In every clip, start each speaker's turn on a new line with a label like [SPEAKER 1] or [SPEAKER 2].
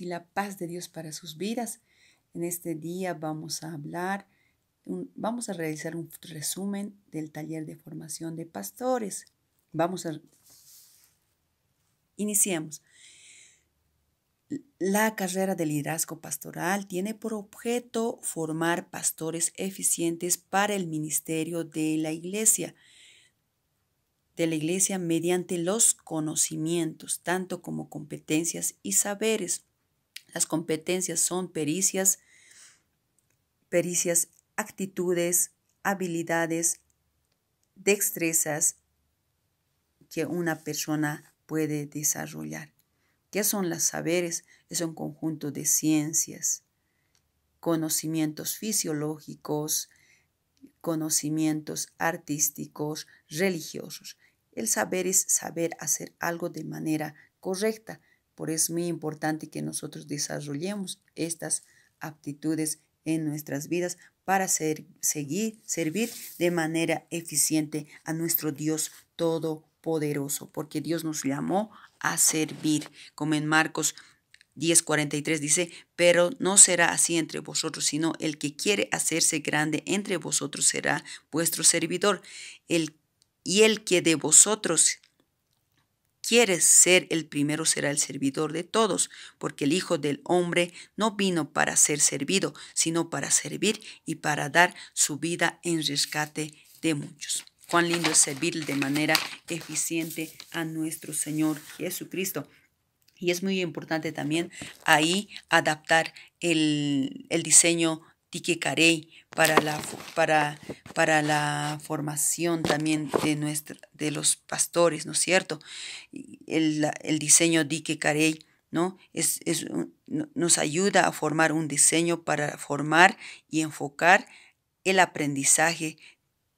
[SPEAKER 1] y la paz de Dios para sus vidas. En este día vamos a hablar, vamos a realizar un resumen del taller de formación de pastores. Vamos a... Iniciemos. La carrera de liderazgo pastoral tiene por objeto formar pastores eficientes para el ministerio de la iglesia de la Iglesia mediante los conocimientos, tanto como competencias y saberes. Las competencias son pericias, pericias, actitudes, habilidades, destrezas que una persona puede desarrollar. ¿Qué son los saberes? Es un conjunto de ciencias, conocimientos fisiológicos, conocimientos artísticos, religiosos. El saber es saber hacer algo de manera correcta. Por eso es muy importante que nosotros desarrollemos estas aptitudes en nuestras vidas para seguir, servir de manera eficiente a nuestro Dios Todopoderoso, porque Dios nos llamó a servir, como en Marcos 10.43 dice, pero no será así entre vosotros, sino el que quiere hacerse grande entre vosotros será vuestro servidor. El, y el que de vosotros quiere ser el primero será el servidor de todos, porque el Hijo del Hombre no vino para ser servido, sino para servir y para dar su vida en rescate de muchos. Cuán lindo es servir de manera eficiente a nuestro Señor Jesucristo. Y es muy importante también ahí adaptar el, diseño dique para la, para, para la formación también de, nuestra, de los pastores, ¿no es cierto? El, el diseño dique ¿no? es, nos ayuda a formar un diseño para formar y enfocar el aprendizaje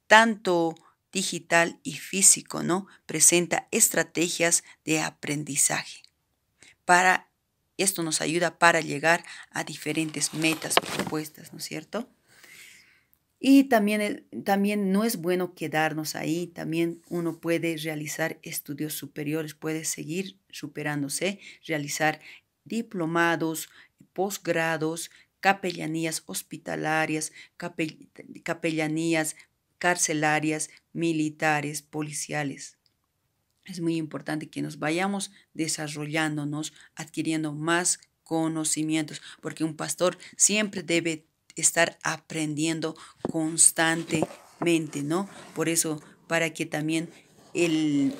[SPEAKER 1] tanto digital y físico, ¿no? Presenta estrategias de aprendizaje para, esto nos ayuda para llegar a diferentes metas propuestas, ¿no es cierto? Y también, también no es bueno quedarnos ahí, también uno puede realizar estudios superiores, puede seguir superándose, realizar diplomados, posgrados, capellanías hospitalarias, capellanías carcelarias, militares, policiales es muy importante que nos vayamos desarrollándonos, adquiriendo más conocimientos, porque un pastor siempre debe estar aprendiendo constantemente, ¿no? Por eso, para que también el,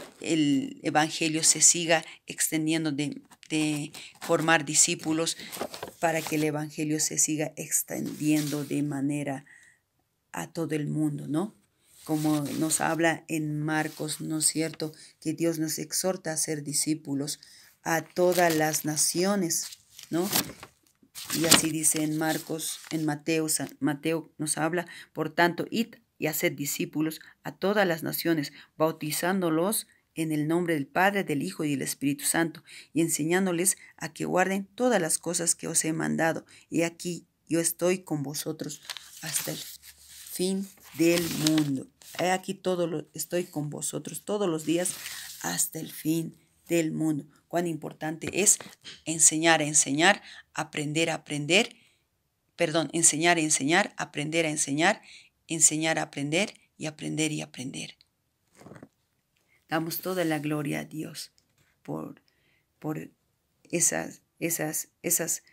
[SPEAKER 1] Evangelio se siga extendiendo de, de formar discípulos, para que el Evangelio se siga extendiendo de manera a todo el mundo, ¿no? como nos habla en Marcos, ¿no es cierto? Que Dios nos exhorta a ser discípulos a todas las naciones, ¿no? Y así dice en Marcos, en Mateo, Mateo nos habla, por tanto, id y haced discípulos a todas las naciones, bautizándolos en el nombre del Padre, del Hijo y del Espíritu Santo, y enseñándoles a que guarden todas las cosas que os he mandado. Y aquí yo estoy con vosotros hasta el fin del mundo aquí todo lo, estoy con vosotros todos los días hasta el fin del mundo. Cuán importante es enseñar a enseñar, aprender a aprender, perdón, enseñar a enseñar, aprender a enseñar, enseñar a aprender y aprender y aprender. Damos toda la gloria a Dios por, por esas, esas, esas,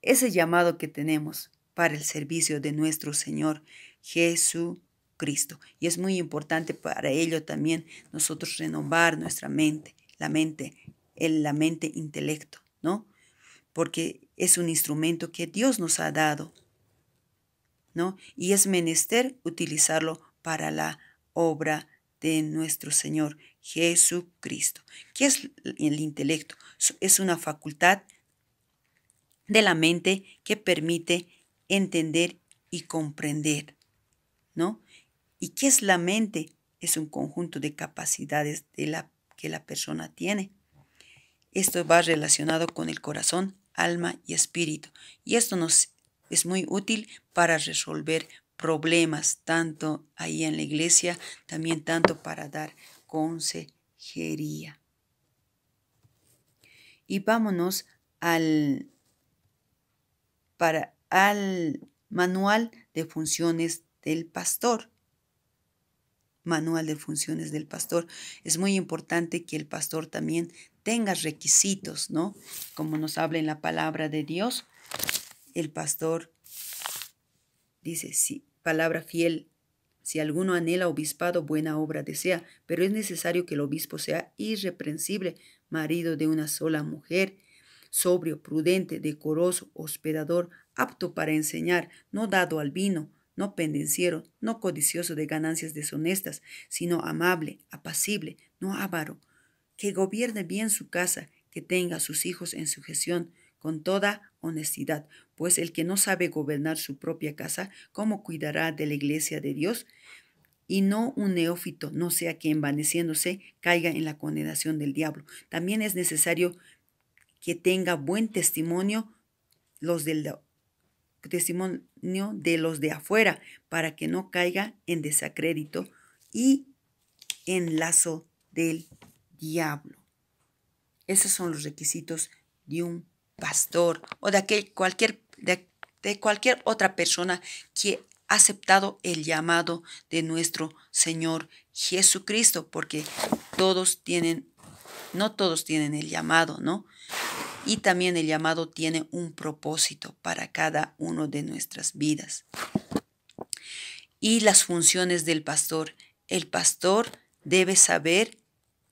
[SPEAKER 1] ese llamado que tenemos para el servicio de nuestro Señor Jesús Cristo. Y es muy importante para ello también nosotros renovar nuestra mente, la mente, el, la mente intelecto, ¿no? Porque es un instrumento que Dios nos ha dado, ¿no? Y es menester utilizarlo para la obra de nuestro Señor Jesucristo. ¿Qué es el intelecto? Es una facultad de la mente que permite entender y comprender, ¿no? ¿Y qué es la mente? Es un conjunto de capacidades de la, que la persona tiene. Esto va relacionado con el corazón, alma y espíritu. Y esto nos es muy útil para resolver problemas, tanto ahí en la iglesia, también tanto para dar consejería. Y vámonos al, para, al manual de funciones del pastor manual de funciones del pastor. Es muy importante que el pastor también tenga requisitos, ¿no? Como nos habla en la palabra de Dios, el pastor dice, sí, palabra fiel, si alguno anhela obispado, buena obra desea, pero es necesario que el obispo sea irreprensible, marido de una sola mujer, sobrio, prudente, decoroso, hospedador, apto para enseñar, no dado al vino, no pendenciero, no codicioso de ganancias deshonestas, sino amable, apacible, no avaro, que gobierne bien su casa, que tenga a sus hijos en sujeción, con toda honestidad, pues el que no sabe gobernar su propia casa, ¿cómo cuidará de la iglesia de Dios? Y no un neófito, no sea que envaneciéndose caiga en la condenación del diablo. También es necesario que tenga buen testimonio los del testimonio de los de afuera para que no caiga en desacrédito y en lazo del diablo. Esos son los requisitos de un pastor o de, aquel, cualquier, de cualquier otra persona que ha aceptado el llamado de nuestro Señor Jesucristo, porque todos tienen, no todos tienen el llamado, ¿no? y también el llamado tiene un propósito para cada uno de nuestras vidas. Y las funciones del pastor. El pastor debe saber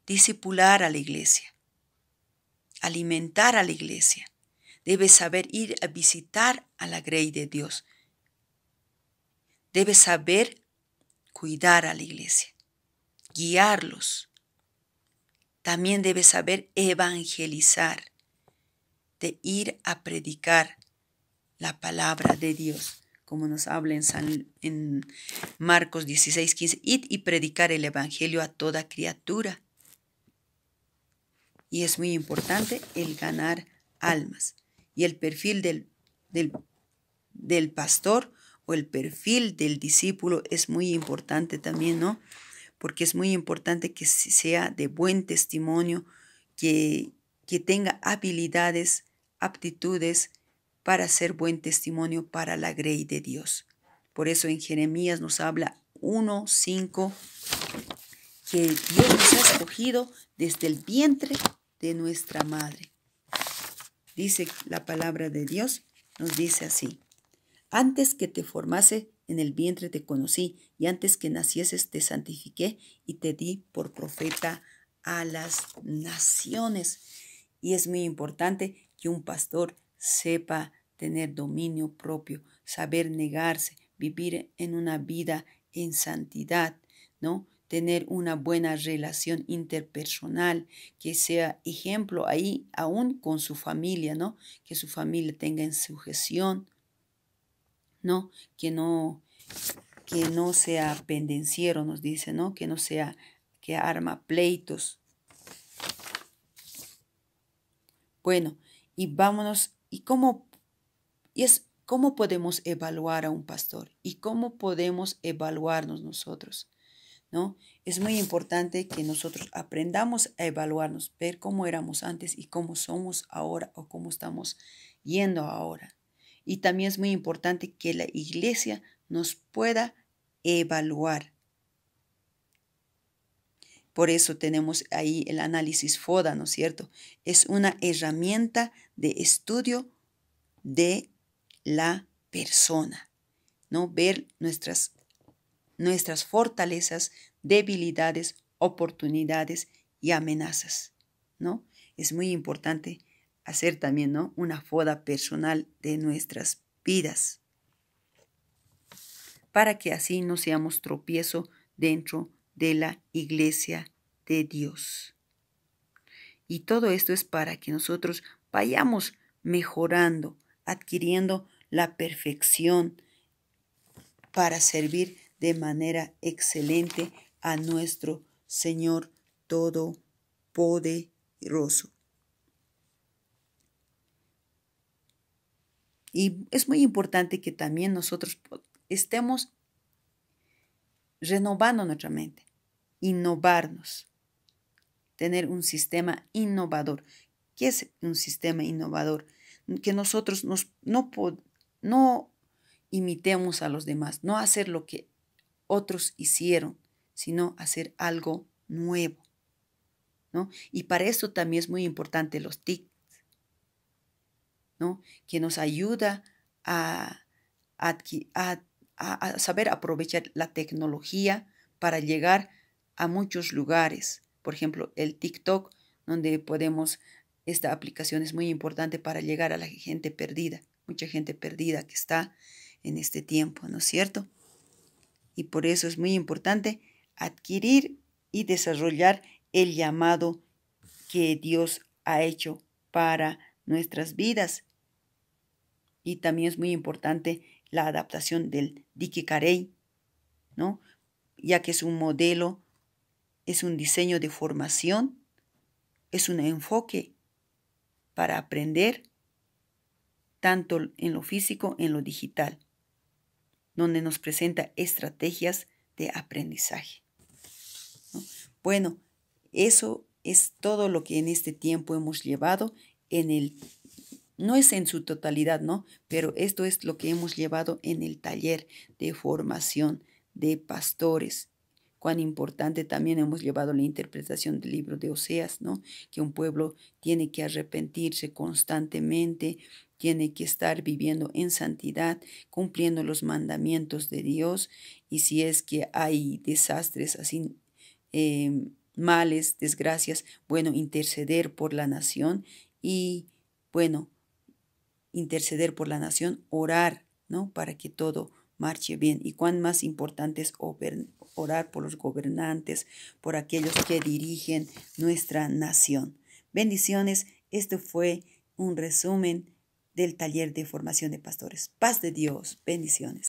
[SPEAKER 1] disipular a la iglesia, alimentar a la iglesia, debe saber ir a visitar a la grey de Dios, debe saber cuidar a la iglesia, guiarlos. También debe saber evangelizar de ir a predicar la palabra de Dios, como nos habla en, en Marcos 16, 15, y predicar el Evangelio a toda criatura. Y es muy importante el ganar almas. Y el perfil del, del, del pastor o el perfil del discípulo es muy importante también, ¿no? Porque es muy importante que sea de buen testimonio, que, que tenga habilidades, aptitudes para ser buen testimonio para la grey de Dios. Por eso en Jeremías nos habla 1.5 que Dios nos ha escogido desde el vientre de nuestra madre. Dice la palabra de Dios, nos dice así, antes que te formase en el vientre te conocí y antes que nacieses te santifiqué y te di por profeta a las naciones. Y es muy importante que un pastor sepa tener dominio propio, saber negarse, vivir en una vida en santidad, ¿no? Tener una buena relación interpersonal, que sea ejemplo ahí aún con su familia, ¿no? Que su familia tenga en sujeción, ¿no? Que no, que no sea pendenciero, nos dice, ¿no? Que no sea, que arma pleitos, Bueno, y vámonos, ¿y cómo, y es, cómo podemos evaluar a un pastor? ¿Y cómo podemos evaluarnos nosotros? ¿No? Es muy importante que nosotros aprendamos a evaluarnos, ver cómo éramos antes y cómo somos ahora o cómo estamos yendo ahora. Y también es muy importante que la iglesia nos pueda evaluar por eso tenemos ahí el análisis FODA, ¿no es cierto? Es una herramienta de estudio de la persona, ¿no? Ver nuestras, nuestras fortalezas, debilidades, oportunidades y amenazas, ¿no? Es muy importante hacer también, ¿no? Una foda personal de nuestras vidas para que así no seamos tropiezo dentro de la iglesia de Dios. Y todo esto es para que nosotros vayamos mejorando, adquiriendo la perfección para servir de manera excelente a nuestro Señor Todopoderoso. Y es muy importante que también nosotros estemos renovando nuestra mente, innovarnos, tener un sistema innovador. ¿Qué es un sistema innovador? Que nosotros no, imitemos a los demás, no hacer lo que otros hicieron, sino hacer algo nuevo. Y para eso también es muy importante los TIC ¿no? que nos ayuda a, a saber aprovechar la tecnología para llegar a a muchos lugares. Por ejemplo, el TikTok, donde podemos, esta aplicación es muy importante para llegar a la gente perdida, mucha gente perdida que está en este tiempo, ¿no es cierto? Y por eso es muy importante adquirir y desarrollar el llamado que Dios ha hecho para nuestras vidas. Y también es muy importante la adaptación del Dikikarei, ¿no? Ya que es un modelo es un diseño de formación, es un enfoque para aprender tanto en lo físico, en lo digital, donde nos presenta estrategias de aprendizaje. Bueno, eso es todo lo que en este tiempo hemos llevado en el no es en su totalidad, ¿no? Pero esto es lo que hemos llevado en el taller de formación de pastores cuán importante también hemos llevado la interpretación del libro de Oseas, ¿no? Que un pueblo tiene que arrepentirse constantemente, tiene que estar viviendo en santidad, cumpliendo los mandamientos de Dios, y si es que hay desastres así, em, males, desgracias, bueno, interceder por la nación y, bueno, interceder por la nación, orar, ¿no? Para que todo marche bien. Y cuán más importante es orar por los gobernantes, por aquellos que dirigen nuestra nación. Bendiciones, esto fue un resumen del taller de formación de pastores. Paz de Dios, bendiciones.